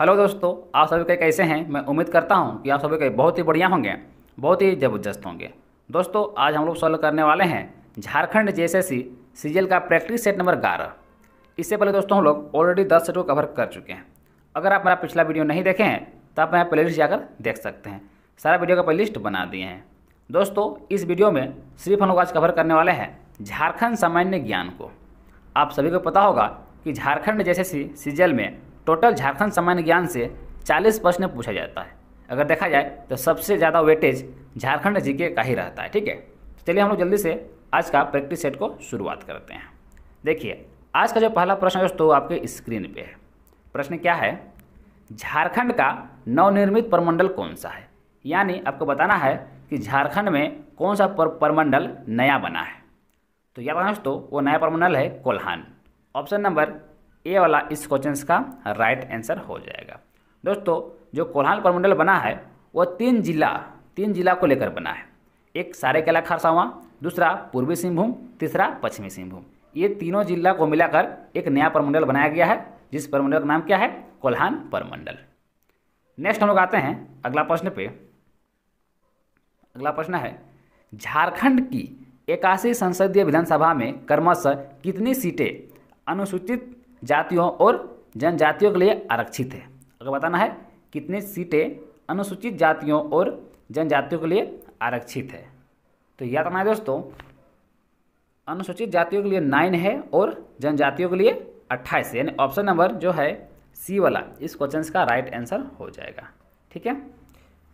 hello दोस्तों आप सभी के कैसे हैं मैं उम्मीद करता हूं कि आप सभी के बहुत ही बढ़िया होंगे बहुत ही जबरदस्त होंगे दोस्तों आज हम लोग सॉल्व करने वाले हैं झारखंड जेएसएससी एस का प्रैक्टिस सेट नंबर ग्यारह इससे पहले दोस्तों हम लोग ऑलरेडी दस सेट को कवर कर चुके हैं अगर आप मेरा पिछला वीडियो नहीं देखे हैं तो आप मेरा प्ले जाकर देख सकते हैं सारा वीडियो का प्ले बना दिए हैं दोस्तों इस वीडियो में सिर्फ हम लोग आज कवर करने वाले हैं झारखंड सामान्य ज्ञान को आप सभी को पता होगा कि झारखंड जैसे सी सीजल में टोटल झारखंड सामान्य ज्ञान से 40 प्रश्न पूछा जाता है अगर देखा जाए तो सबसे ज़्यादा वेटेज झारखंड जीके का ही रहता है ठीक है तो चलिए हम लोग जल्दी से आज का प्रैक्टिस सेट को शुरुआत करते हैं देखिए आज का जो पहला प्रश्न है दोस्तों आपके स्क्रीन पे है प्रश्न क्या है झारखंड का नवनिर्मित परमंडल कौन सा है यानी आपको बताना है कि झारखंड में कौन सा पर, परमंडल नया बना है तो याद रखना दोस्तों वो नया परमंडल है कोल्हान ऑप्शन नंबर ए वाला इस क्वेश्चन का राइट आंसर हो जाएगा दोस्तों जो कोल्हान परमंडल बना है वह तीन जिला तीन जिला को लेकर बना है एक सारेकेला खरसावा दूसरा पूर्वी सिंहभूम तीसरा पश्चिमी सिंहभूम ये तीनों जिला को मिलाकर एक नया परमंडल बनाया गया है जिस परमंडल का नाम क्या है कोल्हान परमंडल नेक्स्ट हम लोग आते हैं अगला प्रश्न पे अगला प्रश्न है झारखंड की इक्यासी संसदीय विधानसभा में कर्मश कितनी सीटें अनुसूचित जातियों और जनजातियों के लिए आरक्षित है अगर बताना है कितनी सीटें अनुसूचित जातियों और जनजातियों के लिए आरक्षित है तो याद रखना है दोस्तों अनुसूचित जातियों के लिए नाइन है और जनजातियों के लिए अट्ठाईस यानी ऑप्शन नंबर जो है सी वाला इस क्वेश्चन का राइट आंसर हो जाएगा ठीक है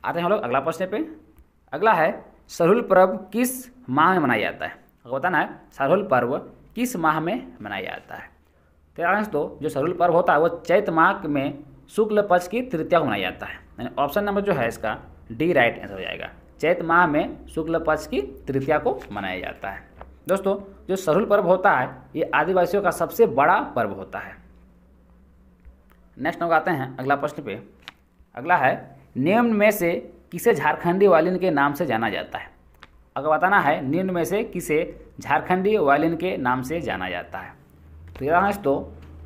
आते हैं हम लोग अगला प्रश्न पे अगला है सरहुल पर्व किस माह में मनाया जाता है बताना है सरहुल पर्व किस माह में मनाया जाता है सारांश दो जो सरुल पर्व होता है वो चैत माह में शुक्ल पक्ष की तृतीया को मनाया जाता है यानी ऑप्शन नंबर जो है इसका डी राइट आंसर हो जाएगा चैत माह में शुक्ल पक्ष की तृतीया को मनाया जाता है दोस्तों जो सरुल पर्व होता है ये आदिवासियों का सबसे बड़ा पर्व होता है नेक्स्ट नंबर आते हैं अगला प्रश्न पे अगला है निम्न में से किसे झारखंडी वालिन के नाम से जाना जाता है अगर बताना है निम्न में से किसे झारखंडी वालिन के नाम से जाना जाता है तेरहवा है तो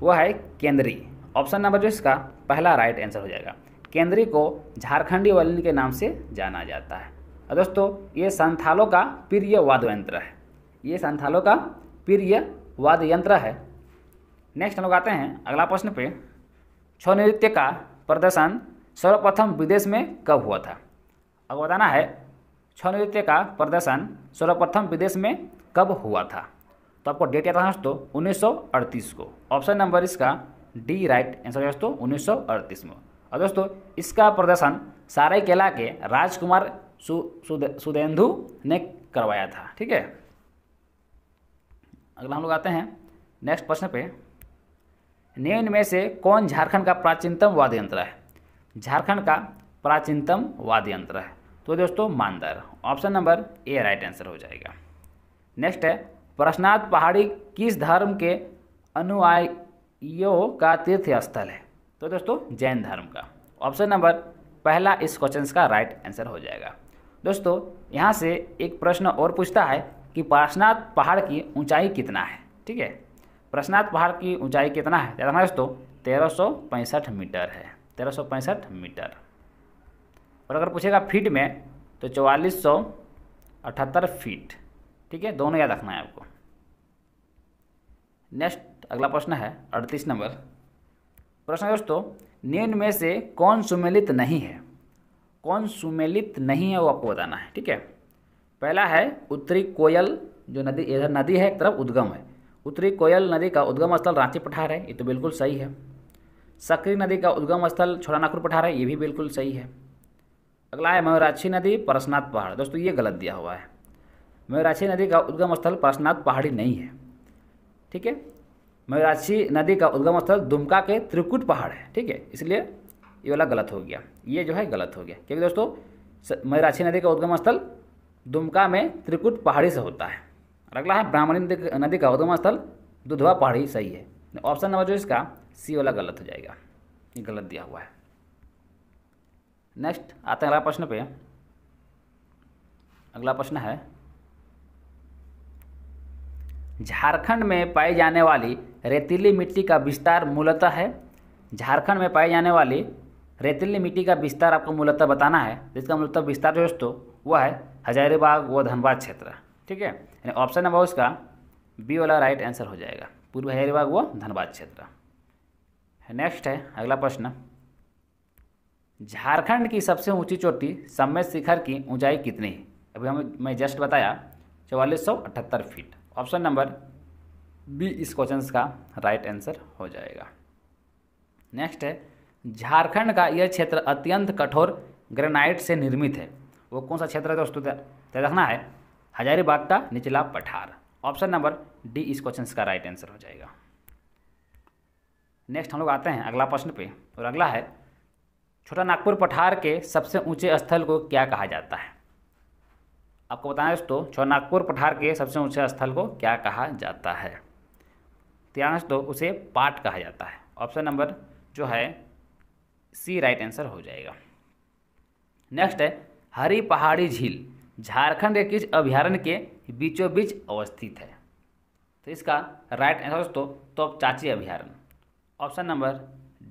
वह है केंद्री ऑप्शन नंबर जो इसका पहला राइट आंसर हो जाएगा केंद्री को झारखंडी वालिन के नाम से जाना जाता है और दोस्तों ये संथालों का प्रिय वाद्य यंत्र है ये संथालों का प्रिय वाद्य यंत्र है नेक्स्ट हम लोग आते हैं अगला प्रश्न पे छो नृत्य का प्रदर्शन सर्वप्रथम विदेश में कब हुआ था अब बताना है छो नृत्य का प्रदर्शन सर्वप्रथम विदेश में कब हुआ था तो आपको डेट याद रखना दोस्तों उन्नीस को ऑप्शन नंबर इसका डी राइट आंसर है दोस्तों उन्नीस में और दोस्तों इसका प्रदर्शन सारायकेला के राजकुमार सुदेंदु ने करवाया था ठीक है अगला हम लोग आते हैं नेक्स्ट प्रश्न पे निम्न में से कौन झारखंड का प्राचीनतम वाद्य यंत्र है झारखंड का प्राचीनतम वाद्य यंत्र है तो दोस्तों मानदर option number A right answer हो जाएगा नेक्स्ट है पारसनाथ पहाड़ी किस धर्म के अनुयायियों का तीर्थ स्थल है तो दोस्तों जैन धर्म का ऑप्शन नंबर पहला इस क्वेश्चन का राइट आंसर हो जाएगा दोस्तों यहाँ से एक प्रश्न और पूछता है कि पारसनाथ पहाड़ की ऊंचाई कितना है ठीक है प्रश्नाथ पहाड़ की ऊंचाई कितना है दोस्तों तेरह मीटर है तेरह मीटर और अगर पूछेगा फीट में तो चौवालीस फीट ठीक है दोनों याद रखना है आपको नेक्स्ट अगला प्रश्न है अड़तीस नंबर प्रश्न दोस्तों निम्न में से कौन सुमेलित नहीं है कौन सुमेलित नहीं है वो आपको बताना है ठीक है पहला है उत्तरी कोयल जो नदी इधर नदी है एक तरफ उद्गम है उत्तरी कोयल नदी का उद्गम स्थल रांची पठार है ये तो बिल्कुल सही है सक्री नदी का उद्गम स्थल छोटा नागपुर पठार है ये भी बिल्कुल सही है अगला है मयूराक्षी नदी परसनाथ पहाड़ दोस्तों ये गलत दिया हुआ है मयूराक्षी नदी का उद्गम स्थल पार्श्वनाथ पहाड़ी नहीं है ठीक है मयूराक्षी नदी का उद्गम स्थल दुमका के त्रिकुट पहाड़ है ठीक है इसलिए ये वाला गलत हो गया ये जो है गलत हो गया क्योंकि दोस्तों मयूराक्षी नदी का उद्गम स्थल दुमका में त्रिकुट पहाड़ी से होता है अगला है ब्राह्मणी नदी का उद्गम स्थल दुधवा पहाड़ी सही है ऑप्शन नंबर जो इसका सी वाला गलत हो जाएगा ये गलत दिया हुआ है नेक्स्ट आते हैं अगला प्रश्न पे अगला प्रश्न है झारखंड में पाई जाने वाली रेतीली मिट्टी का विस्तार मूलतः है झारखंड में पाई जाने वाली रेतीली मिट्टी का विस्तार आपको मूलतः बताना है जिसका मूलतः विस्तार जो दोस्तों वह है हजारीबाग व धनबाद क्षेत्र ठीक है यानी ऑप्शन नंबर उसका बी वाला राइट आंसर हो जाएगा पूर्व हजारीबाग व धनबाद क्षेत्र नेक्स्ट है अगला प्रश्न झारखंड की सबसे ऊंची चोटी सम्मेद शिखर की ऊंचाई कितनी है अभी हमें मैं जस्ट बताया चौवालीस फीट ऑप्शन नंबर बी इस क्वेश्चन का राइट आंसर हो जाएगा नेक्स्ट है झारखंड का यह क्षेत्र अत्यंत कठोर ग्रेनाइट से निर्मित है वो कौन सा क्षेत्र है दोस्तों देखना है हजारीबाग का निचला पठार ऑप्शन नंबर डी इस क्वेश्चन का राइट आंसर हो जाएगा नेक्स्ट हम लोग आते हैं अगला प्रश्न पे और अगला है छोटा नागपुर पठार के सबसे ऊंचे स्थल को क्या कहा जाता है आपको बताएं दोस्तों छोनागपुर पठार के सबसे ऊंचे स्थल को क्या कहा जाता है ध्यान दोस्तों उसे पाट कहा जाता है ऑप्शन नंबर जो है सी राइट आंसर हो जाएगा नेक्स्ट है हरी पहाड़ी झील झारखंड के किस अभ्यारण्य के बीचों बीच अवस्थित है तो इसका राइट आंसर दोस्तों तो चाची अभ्यारण्य ऑप्शन नंबर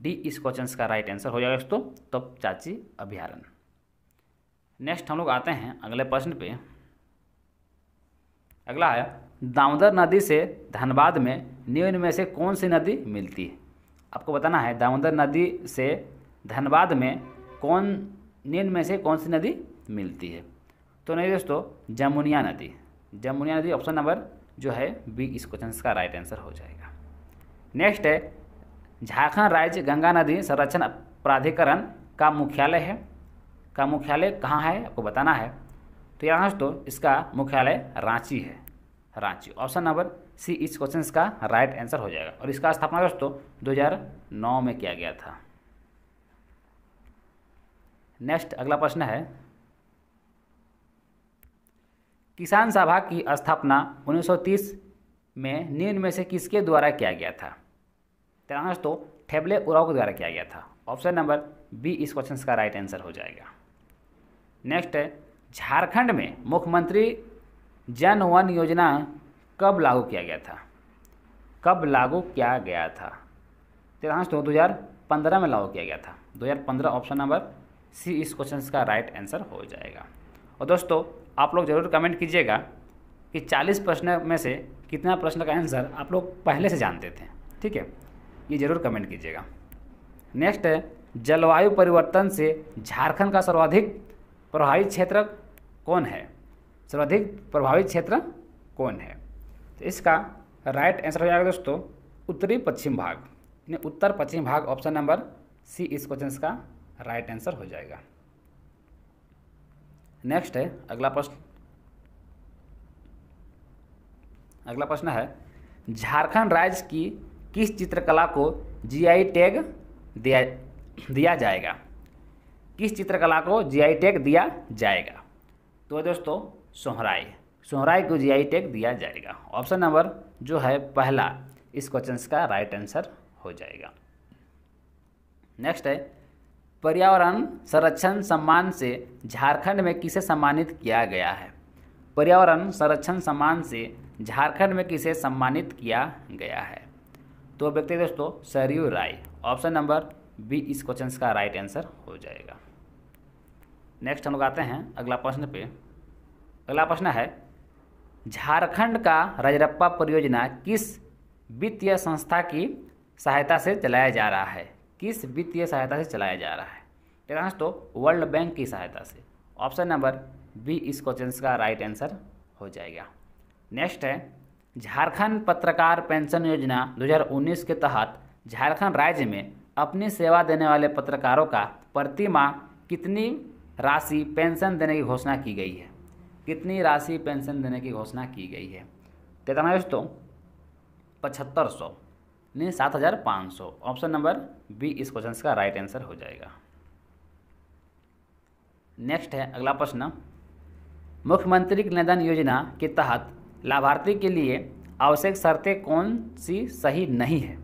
डी इस क्वेश्चन का राइट आंसर हो जाएगा दोस्तों तो चाची अभ्यारण नेक्स्ट हम लोग आते हैं अगले प्रश्न पे अगला आया दामोदर नदी से धनबाद में निम्न में से कौन सी नदी मिलती है आपको बताना है दामोदर नदी से धनबाद में कौन निम्न में से कौन सी नदी मिलती है तो नहीं दोस्तों जमुनिया नदी जमुनिया नदी ऑप्शन नंबर जो है बी इस क्वेश्चन का राइट आंसर हो जाएगा नेक्स्ट है झारखंड राज्य गंगा नदी संरक्षण प्राधिकरण का मुख्यालय है का मुख्यालय कहाँ है आपको बताना है तो यहाँ दोस्तों इसका मुख्यालय रांची है रांची ऑप्शन नंबर सी इस क्वेश्चन का राइट आंसर हो जाएगा और इसका स्थापना तो दोस्तों नौ में किया गया था नेक्स्ट अगला प्रश्न है किसान सभा की स्थापना 1930 में निम्न में से किसके द्वारा किया गया था तेरह तो दोस्तों ठेबले उराव के द्वारा किया गया था ऑप्शन नंबर बी इस क्वेश्चन का राइट आंसर हो जाएगा नेक्स्ट है झारखंड में मुख्यमंत्री जन वन योजना कब लागू किया गया था कब लागू किया गया था तेरह दो हज़ार पंद्रह में लागू किया गया था दो हज़ार पंद्रह ऑप्शन नंबर सी इस क्वेश्चन का राइट आंसर हो जाएगा और दोस्तों आप लोग ज़रूर कमेंट कीजिएगा कि चालीस प्रश्न में से कितना प्रश्न का आंसर आप लोग पहले से जानते थे ठीक है ये ज़रूर कमेंट कीजिएगा नेक्स्ट है जलवायु परिवर्तन से झारखंड का सर्वाधिक प्रभावित क्षेत्र कौन है सर्वाधिक प्रभावित क्षेत्र कौन है तो इसका राइट आंसर हो जाएगा दोस्तों उत्तरी पश्चिम भाग यानी उत्तर पश्चिम भाग ऑप्शन नंबर सी इस क्वेश्चन का राइट आंसर हो जाएगा नेक्स्ट है अगला प्रश्न अगला प्रश्न है झारखंड राज्य की किस चित्रकला को जीआई टैग दिया दिया जाएगा किस चित्रकला को जीआई टैग दिया जाएगा तो दोस्तों सोहराई सोहराई को जीआई टैग e दिया जाएगा ऑप्शन नंबर जो है पहला इस क्वेश्चन का राइट आंसर हो जाएगा नेक्स्ट है पर्यावरण संरक्षण सम्मान से झारखंड में किसे सम्मानित किया गया है पर्यावरण संरक्षण सम्मान से झारखंड में किसे सम्मानित किया गया है तो व्यक्ति दोस्तों Saryu Rai option number B इस क्वेश्चन का राइट आंसर हो जाएगा नेक्स्ट हम लोग आते हैं अगला प्रश्न पे अगला प्रश्न है झारखंड का रजरप्पा परियोजना किस वित्तीय संस्था की सहायता से चलाया जा रहा है किस वित्तीय सहायता से चलाया जा रहा है तो दोस्तों वर्ल्ड बैंक की सहायता से ऑप्शन नंबर बी इस क्वेश्चन का राइट आंसर हो जाएगा नेक्स्ट है झारखंड पत्रकार पेंशन योजना 2019 के तहत झारखंड राज्य में अपनी सेवा देने वाले पत्रकारों का प्रतिमा कितनी राशि पेंशन देने की घोषणा की गई है कितनी राशि पेंशन देने की घोषणा की गई है कितना दोस्तों पचहत्तर सौ नहीं सात हज़ार पाँच सौ ऑप्शन नंबर बी इस क्वेश्चन का राइट आंसर हो जाएगा नेक्स्ट है अगला प्रश्न मुख्यमंत्री निधन योजना के तहत लाभार्थी के लिए आवश्यक शर्तें कौन सी सही नहीं है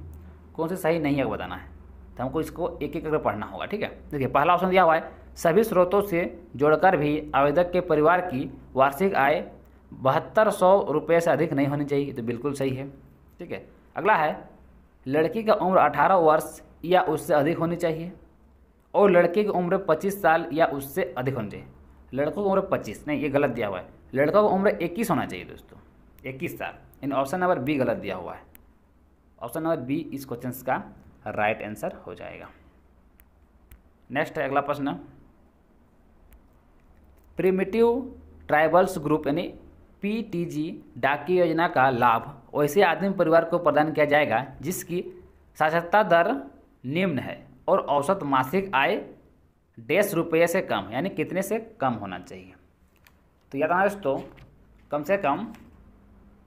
कौन सी सही नहीं है बताना है तो हमको इसको एक एक करके पढ़ना होगा ठीक है देखिए पहला ऑप्शन दिया हुआ है सभी स्रोतों से जोड़कर भी आवेदक के परिवार की वार्षिक आय बहत्तर सौ रुपये से अधिक नहीं होनी चाहिए तो बिल्कुल सही है ठीक है अगला है लड़की का उम्र 18 वर्ष या उससे अधिक होनी चाहिए और लड़के की उम्र 25 साल या उससे अधिक होनी चाहिए लड़कों की उम्र 25 नहीं ये गलत दिया हुआ है लड़कों की उम्र 21 होना चाहिए दोस्तों 21 साल इन ऑप्शन नंबर बी गलत दिया हुआ है ऑप्शन नंबर बी इस क्वेश्चन का राइट आंसर हो जाएगा नेक्स्ट है अगला प्रश्न प्रिमिटिव ट्राइबल्स ग्रुप यानी पीटीजी डाकी योजना का लाभ वैसे आदमी परिवार को प्रदान किया जाएगा जिसकी साक्षरता दर निम्न है और औसत मासिक आय डेढ़ रुपये से कम यानी कितने से कम होना चाहिए तो याद आना दोस्तों कम से कम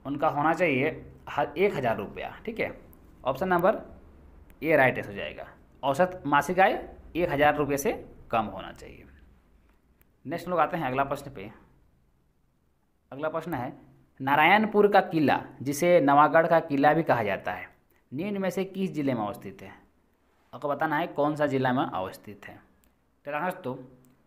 उनका होना चाहिए एक हज़ार रुपया ठीक है ऑप्शन नंबर ए राइट हो जाएगा औसत मासिक आय एक हज़ार रुपये से कम होना चाहिए नेक्स्ट लोग आते हैं अगला प्रश्न पे अगला प्रश्न है नारायणपुर का किला जिसे नवागढ़ का किला भी कहा जाता है निम्न में से किस जिले में अवस्थित है आपको बताना है कौन सा जिला में अवस्थित है तो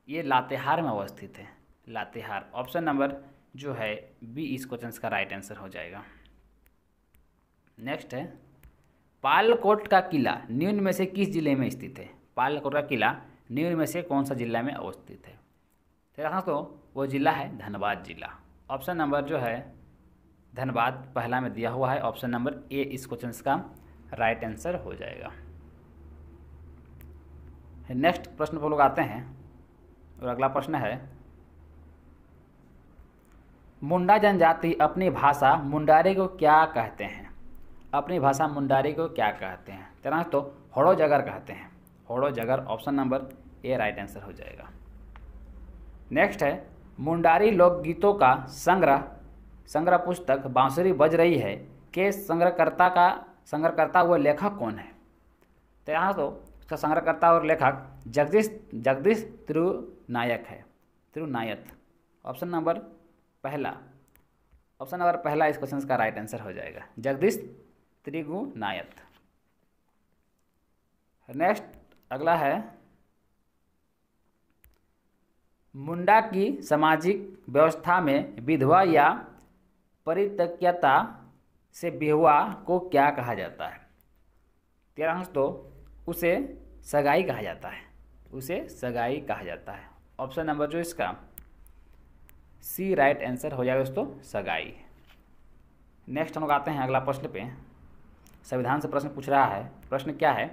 ये लातेहार में अवस्थित है लातेहार ऑप्शन नंबर जो है बी इस क्वेश्चन का राइट आंसर हो जाएगा नेक्स्ट है पालकोट का किला निम्न में से किस जिले में स्थित है पालकोट का किला निम्न में से कौन सा जिला में अवस्थित है ठीक तो तो वो ज़िला है धनबाद ज़िला ऑप्शन नंबर जो है धनबाद पहला में दिया हुआ है ऑप्शन नंबर ए इस क्वेश्चन का राइट आंसर हो जाएगा नेक्स्ट प्रश्न पर लोग आते हैं और अगला प्रश्न है मुंडा जनजाति अपनी भाषा मुंडारे को क्या कहते हैं अपनी भाषा मुंडारे को क्या कहते हैं तेरा तो होड़ो तो जगर कहते हैं होड़ो जगर option number A right answer हो जाएगा नेक्स्ट है मुंडारी लोकगीतों का संग्रह संग्रह पुस्तक बांसुरी बज रही है के संग्रहकर्ता का संग्रहकर्ता व लेखक कौन है तो यहाँ तो उसका संग्रहकर्ता और लेखक जगदीश जगदीश त्रुनायक है त्रिनायत ऑप्शन नंबर पहला ऑप्शन नंबर पहला इस क्वेश्चन का राइट आंसर हो जाएगा जगदीश त्रिगुनायत नेक्स्ट अगला है मुंडा की सामाजिक व्यवस्था में विधवा या परित्यक्ता से विधवा को क्या कहा जाता है तेरह तो उसे सगाई कहा जाता है उसे सगाई कहा जाता है ऑप्शन नंबर जो इसका सी राइट आंसर हो जाएगा दोस्तों सगाई नेक्स्ट हम लोग आते हैं अगला प्रश्न पे संविधान से प्रश्न पूछ रहा है प्रश्न क्या है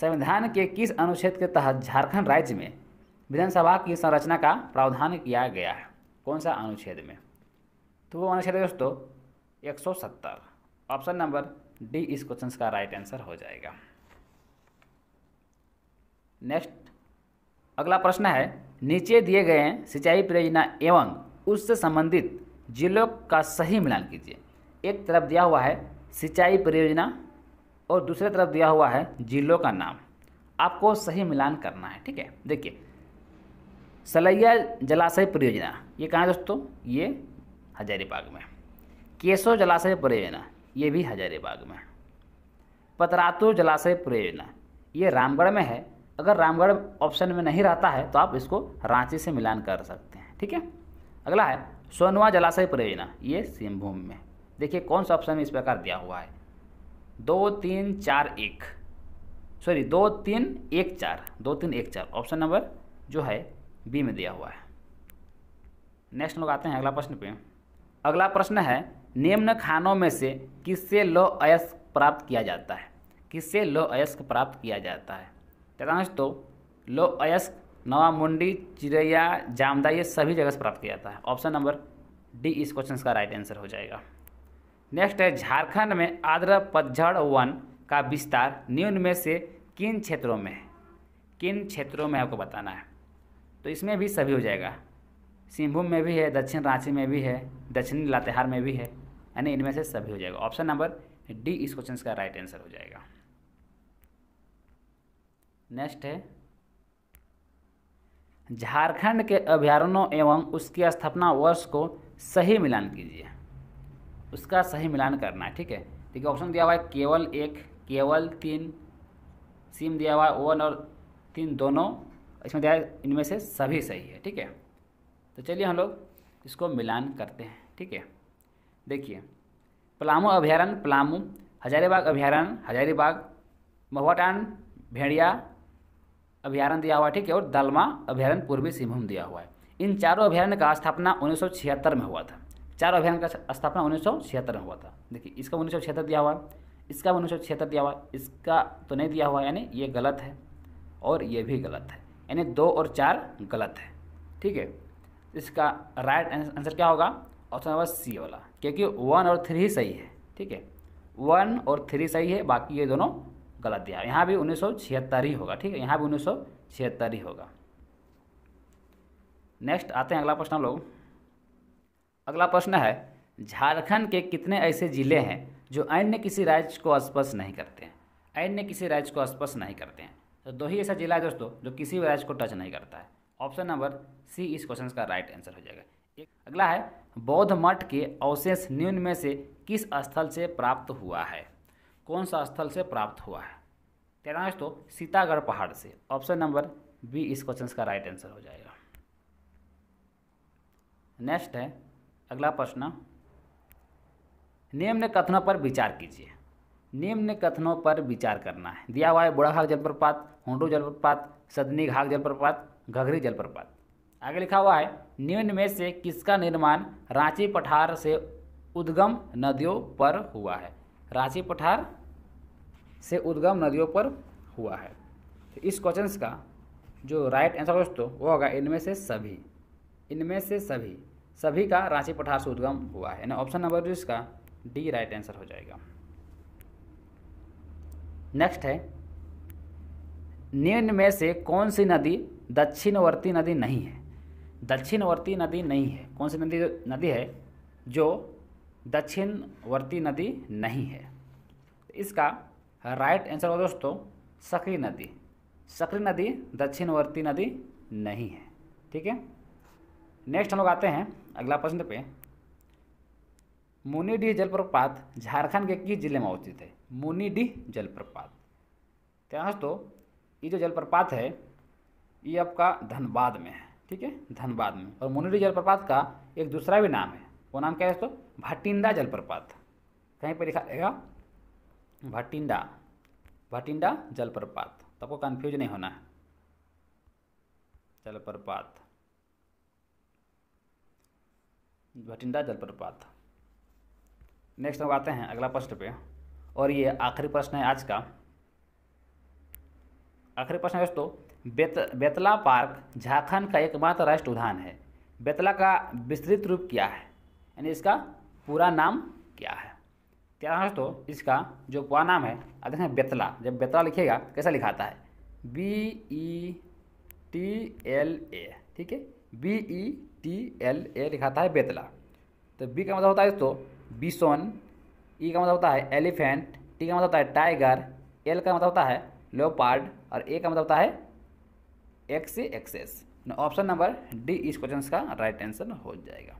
संविधान के किस अनुच्छेद के तहत झारखंड राज्य में विधानसभा की संरचना का प्रावधान किया गया है कौन सा अनुच्छेद में तो वो अनुच्छेद दोस्तों एक सौ सत्तर ऑप्शन नंबर डी इस क्वेश्चन का राइट आंसर हो जाएगा नेक्स्ट अगला प्रश्न है नीचे दिए गए सिंचाई परियोजना एवं उससे संबंधित जिलों का सही मिलान कीजिए एक तरफ दिया हुआ है सिंचाई परियोजना और दूसरे तरफ दिया हुआ है जिलों का नाम आपको सही मिलान करना है ठीक है देखिए सलैया जलाशय परियोजना ये कहाँ दोस्तों ये हजारीबाग में केशव जलाशय परियोजना ये भी हजारीबाग में पतरातु जलाशय परियोजना ये रामगढ़ में है अगर रामगढ़ ऑप्शन में नहीं रहता है तो आप इसको रांची से मिलान कर सकते हैं ठीक है अगला है सोनवा जलाशय परियोजना ये सिंहभूम में देखिए कौन सा ऑप्शन इस प्रकार दिया हुआ है दो तीन चार एक सॉरी दो तीन एक चार दो तीन एक चार ऑप्शन नंबर जो है बी में दिया हुआ है नेक्स्ट लोग आते हैं अगला प्रश्न पे अगला प्रश्न है निम्न खानों में से किससे लो अयस्क प्राप्त किया जाता है किससे लो अयस्क प्राप्त किया जाता है तथा तो लो अयस्क मुंडी चिड़ैया जामदा ये सभी जगह से प्राप्त किया जाता है ऑप्शन नंबर डी इस क्वेश्चन का राइट आंसर हो जाएगा नेक्स्ट है झारखंड में आर्द्र पतझड़ वन का विस्तार निम्न में से किन क्षेत्रों में है किन क्षेत्रों में आपको बताना है तो इसमें भी सभी हो जाएगा सिंहभूम में भी है दक्षिण रांची में भी है दक्षिणी लातेहार में भी है यानी इनमें से सभी हो जाएगा ऑप्शन नंबर डी इस क्वेश्चन का राइट आंसर हो जाएगा नेक्स्ट है झारखंड के अभ्यारण्यों एवं उसकी स्थापना वर्ष को सही मिलान कीजिए उसका सही मिलान करना है ठीक है ठीक है ऑप्शन दिया हुआ है केवल एक केवल तीन सिम दिया हुआ है वन और तीन दोनों इसमें दिया इनमें से सभी सही है ठीक है तो चलिए हम लोग इसको मिलान करते हैं ठीक है देखिए पलामू अभ्यारण्य पलामू हजारीबाग अभ्यारण्य हजारीबाग महुआटान भेड़िया अभ्यारण्य दिया हुआ है ठीक है और दलमा अभ्यारण्य पूर्वी सिंहभूम दिया हुआ है इन चारों अभ्यारण्य का स्थापना उन्नीस में हुआ था चार अभियान का स्थापना उन्नीस में हुआ था देखिए इसका उन्नीस दिया हुआ इसका उन्नीस दिया हुआ इसका तो नहीं दिया हुआ यानी ये गलत है और ये भी गलत है यानी दो और चार गलत है ठीक है इसका राइट आंसर क्या होगा ऑप्शन नंबर सी वाला क्योंकि वन और थ्री ही सही है ठीक है वन और थ्री सही है बाकी ये दोनों गलत दिया यहाँ भी उन्नीस ही होगा ठीक है यहाँ भी उन्नीस ही होगा नेक्स्ट आते हैं अगला प्रश्न लोग अगला प्रश्न है झारखंड के कितने ऐसे ज़िले हैं जो अन्य किसी राज्य को स्पर्श नहीं करते हैं अन्य किसी राज्य को स्पर्श नहीं करते हैं तो दो ही ऐसा जिला है दोस्तों जो किसी भी राज्य को टच नहीं करता है ऑप्शन नंबर सी इस क्वेश्चन का राइट आंसर हो जाएगा अगला है बौद्ध मठ के अवशेष न्यून में से किस स्थल से प्राप्त हुआ है कौन सा स्थल से प्राप्त हुआ है तेरह दोस्तों सीतागढ़ पहाड़ से ऑप्शन नंबर बी इस क्वेश्चन का राइट आंसर हो जाएगा नेक्स्ट है अगला प्रश्न निम्न कथनों पर विचार कीजिए निम्न कथनों पर विचार करना है दिया हुआ है बुढ़ाघाग जलप्रपात होंडू जलप्रपात सदनी घाग जलप्रपात घघरी जलप्रपात आगे लिखा हुआ है निम्न में से किसका निर्माण रांची पठार से उद्गम नदियों पर हुआ है रांची पठार से उद्गम नदियों पर हुआ है तो इस क्वेश्चन का जो राइट आंसर दोस्तों वो होगा इनमें से सभी इनमें से सभी सभी का रांची पठार से उद्गम हुआ है ना ऑप्शन नंबर जो इसका डी राइट आंसर हो जाएगा नेक्स्ट है निम्न में से कौन सी नदी दक्षिणवर्ती नदी नहीं है दक्षिणवर्ती नदी नहीं है कौन सी नदी नदी है जो दक्षिणवर्ती नदी नहीं है तो इसका राइट आंसर होगा दोस्तों सकरी नदी सकरी नदी दक्षिणवर्ती नदी नहीं है ठीक है नेक्स्ट हम लोग आते हैं अगला प्रश्न पे मुनीडीह जलप्रपात झारखंड के किस जिले में अवस्थित है मुनिडी जलप्रपात क्या तो है दोस्तों ये जो जलप्रपात है ये आपका धनबाद में है ठीक है धनबाद में और मुनिडी जलप्रपात का एक दूसरा भी नाम है वो नाम क्या है दोस्तों भटिंडा जलप्रपात कहीं पर लिखा रहेगा भटिंडा भटिंडा जलप्रपात तो आपको कन्फ्यूज नहीं होना है जलप्रपात भटिंडा जलप्रपात नेक्स्ट हम आते हैं अगला प्रश्न पे और ये आखिरी प्रश्न है आज का आखिरी प्रश्न है दोस्तों बेत बेतला पार्क झारखंड का एकमात्र राष्ट्र उद्यान है बेतला का विस्तृत रूप क्या है यानी इसका पूरा नाम क्या है क्या दोस्तों इसका जो पूरा नाम है अब देखें बेतला जब बेतला लिखेगा कैसा लिखाता है B E T L A ठीक है B E T L A लिखाता है बेतला तो बी का मतलब होता है दोस्तों बिसोन ई e का मतलब होता है एलिफेंट टी का मतलब होता है टाइगर एल का मतलब होता है लेोपार्ड और ए का मतलब होता है ex access option number D इस क्वेश्चन का राइट आंसर हो जाएगा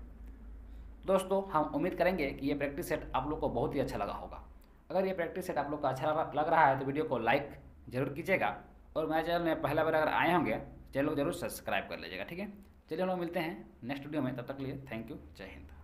दोस्तों हम उम्मीद करेंगे कि ये प्रैक्टिस सेट आप लोग को बहुत ही अच्छा लगा होगा अगर ये प्रैक्टिस सेट आप लोग को अच्छा लग रहा है तो वीडियो को लाइक जरूर कीजिएगा और मेरे चैनल में पहला बार अगर आए होंगे चैनल को जरूर सब्सक्राइब कर लीजिएगा ठीक है चलिए हम लोग मिलते हैं नेक्स्ट वीडियो में तब तक लिए थैंक यू जय हिंद